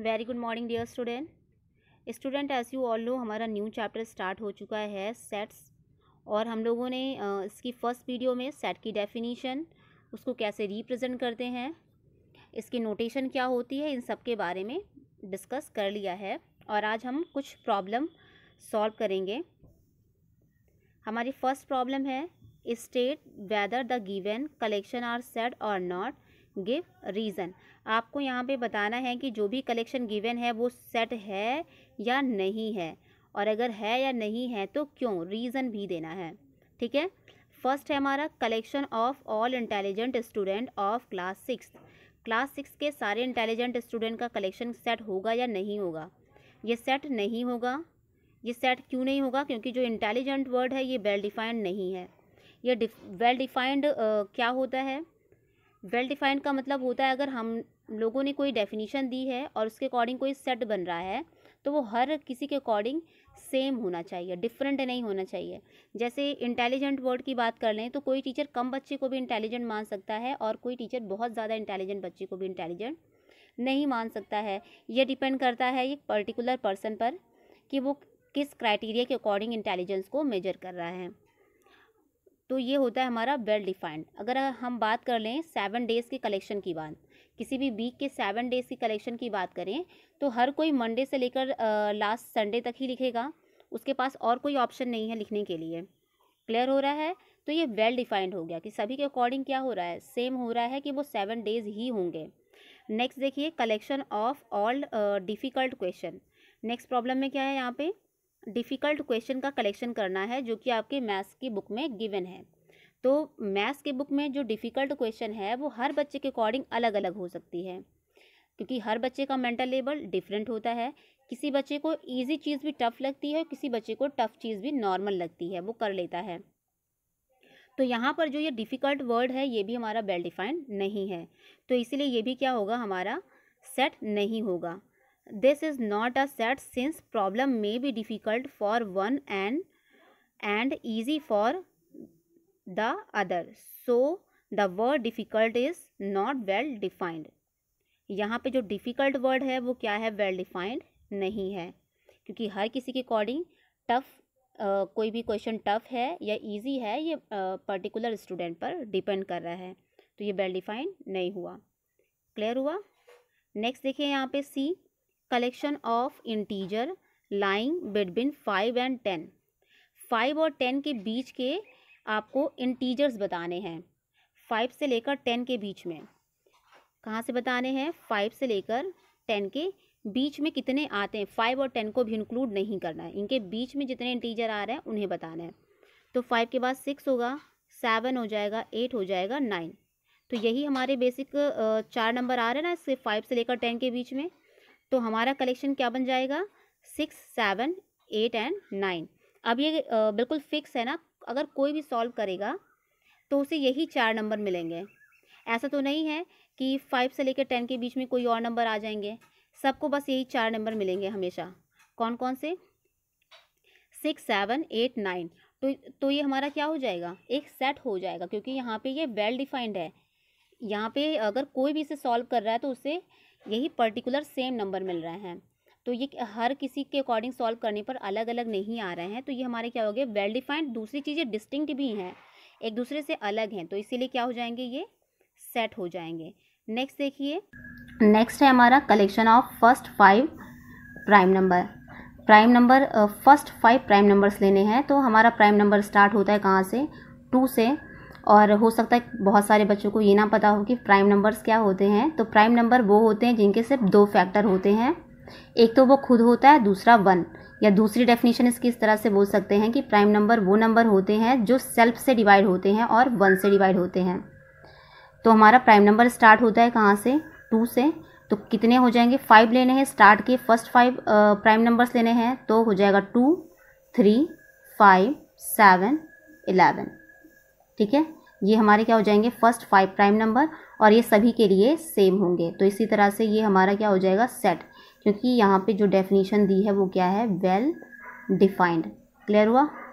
very good morning dear student students you all know हमारा new chapter start हो चुका है sets और हम लोगों ने इसकी फ़र्स्ट वीडियो में सेट की डेफिनीशन उसको कैसे रिप्रेजेंट करते हैं इसकी नोटेशन क्या होती है इन सब के बारे में डिस्कस कर लिया है और आज हम कुछ प्रॉब्लम सॉल्व करेंगे हमारी फर्स्ट प्रॉब्लम है state whether the given collection are set और नॉट गिव रीज़न आपको यहाँ पे बताना है कि जो भी कलेक्शन गिवन है वो सेट है या नहीं है और अगर है या नहीं है तो क्यों रीज़न भी देना है ठीक है फर्स्ट है हमारा collection of all intelligent student of class six class six के सारे इंटेलिजेंट स्टूडेंट का कलेक्शन सेट होगा या नहीं होगा ये सेट नहीं होगा ये सेट क्यों नहीं होगा क्योंकि जो इंटेलिजेंट वर्ड है ये वेल डिफाइंड नहीं है ये वेल डिफाइंड क्या होता है वेल डिफाइंड का मतलब होता है अगर हम लोगों ने कोई डेफिनेशन दी है और उसके अकॉर्डिंग कोई सेट बन रहा है तो वो हर किसी के अकॉर्डिंग सेम होना चाहिए डिफरेंट नहीं होना चाहिए जैसे इंटेलिजेंट वर्ड की बात कर लें तो कोई टीचर कम बच्चे को भी इंटेलिजेंट मान सकता है और कोई टीचर बहुत ज़्यादा इंटेलिजेंट बच्चे को भी इंटेलिजेंट नहीं मान सकता है ये डिपेंड करता है एक पर्टिकुलर पर्सन पर कि वो किस क्राइटेरिया के अकॉर्डिंग इंटेलिजेंस को मेजर कर रहा है तो ये होता है हमारा वेल डिफाइंड अगर हम बात कर लें सेवन डेज़ के कलेक्शन की बात किसी भी वीक के सेवन डेज़ की कलेक्शन की बात करें तो हर कोई मंडे से लेकर लास्ट संडे तक ही लिखेगा उसके पास और कोई ऑप्शन नहीं है लिखने के लिए क्लियर हो रहा है तो ये वेल डिफाइंड हो गया कि सभी के अकॉर्डिंग क्या हो रहा है सेम हो रहा है कि वो सेवन डेज़ ही होंगे नेक्स्ट देखिए collection of all difficult question next problem में क्या है यहाँ पर डिफ़िकल्ट क्वेश्चन का कलेक्शन करना है जो कि आपके मैथ्स की बुक में गिवन है तो मैथ्स के बुक में जो डिफ़िकल्ट क्वेश्चन है वो हर बच्चे के अकॉर्डिंग अलग अलग हो सकती है क्योंकि हर बच्चे का मेंटल लेवल डिफरेंट होता है किसी बच्चे को ईजी चीज़ भी टफ़ लगती है और किसी बच्चे को टफ़ चीज़ भी नॉर्मल लगती है वो कर लेता है तो यहाँ पर जो ये डिफ़िकल्ट वर्ड है ये भी हमारा वेल डिफाइंड नहीं है तो इसीलिए ये भी क्या होगा हमारा सेट नहीं होगा this is not a set since problem may be difficult for one and and easy for the other so the word difficult is not well defined यहाँ पे जो difficult word है वो क्या है well defined नहीं है क्योंकि हर किसी के अकॉर्डिंग टफ Uh, कोई भी क्वेश्चन टफ है या इजी है ये पर्टिकुलर uh, स्टूडेंट पर डिपेंड कर रहा है तो ये वेल डिफाइंड नहीं हुआ क्लियर हुआ नेक्स्ट देखिए यहाँ पे see collection of integer lying between five and ten five और टेन के बीच के आपको इंटीजर्स बताने हैं फाइव से लेकर टेन के बीच में कहाँ से बताने हैं फाइव से लेकर टेन के बीच में कितने आते हैं फाइव और टेन को भी इंक्लूड नहीं करना है इनके बीच में जितने इंटीजर आ रहे हैं उन्हें बताना है तो फाइव के बाद सिक्स होगा सेवन हो जाएगा एट हो जाएगा नाइन तो यही हमारे बेसिक चार नंबर आ रहे हैं ना इससे फाइव से लेकर टेन के बीच में तो हमारा कलेक्शन क्या बन जाएगा six seven eight and nine अब ये बिल्कुल फिक्स है ना अगर कोई भी सॉल्व करेगा तो उसे यही चार नंबर मिलेंगे ऐसा तो नहीं है कि फाइव से लेकर टेन के बीच में कोई और नंबर आ जाएंगे सबको बस यही चार नंबर मिलेंगे हमेशा कौन कौन से सिक्स सेवन एट नाइन तो तो ये हमारा क्या हो जाएगा एक सेट हो जाएगा क्योंकि यहाँ पे ये वेल डिफाइंड है यहाँ पे अगर कोई भी इसे सॉल्व कर रहा है तो उसे यही पर्टिकुलर सेम नंबर मिल रहे हैं तो ये हर किसी के अकॉर्डिंग सॉल्व करने पर अलग अलग नहीं आ रहे हैं तो ये हमारे क्या हो गए वेल डिफाइंड दूसरी चीज़ें डिस्टिंक्ट भी हैं एक दूसरे से अलग हैं तो इसीलिए क्या हो जाएंगे ये सेट हो जाएंगे नेक्स्ट देखिए नेक्स्ट है हमारा collection of first five prime number prime number first five prime numbers लेने हैं तो हमारा प्राइम नंबर स्टार्ट होता है कहाँ से टू से और हो सकता है बहुत सारे बच्चों को ये ना पता हो कि प्राइम नंबर्स क्या होते हैं तो प्राइम नंबर वो होते हैं जिनके सिर्फ दो फैक्टर होते हैं एक तो वो खुद होता है दूसरा वन या दूसरी डेफिनेशन इसकी इस तरह से बोल सकते हैं कि प्राइम नंबर वो नंबर होते हैं जो सेल्फ से डिवाइड होते हैं और वन से डिवाइड होते हैं तो हमारा प्राइम नंबर स्टार्ट होता है कहाँ से टू से तो कितने हो जाएंगे फाइव लेने हैं स्टार्ट के फर्स्ट फाइव प्राइम नंबर्स लेने हैं तो हो जाएगा two three five seven eleven ठीक है ये हमारे क्या हो जाएंगे फर्स्ट फाइव प्राइम नंबर और ये सभी के लिए सेम होंगे तो इसी तरह से ये हमारा क्या हो जाएगा सेट क्योंकि यहाँ पे जो डेफिनेशन दी है वो क्या है वेल डिफाइंड क्लियर हुआ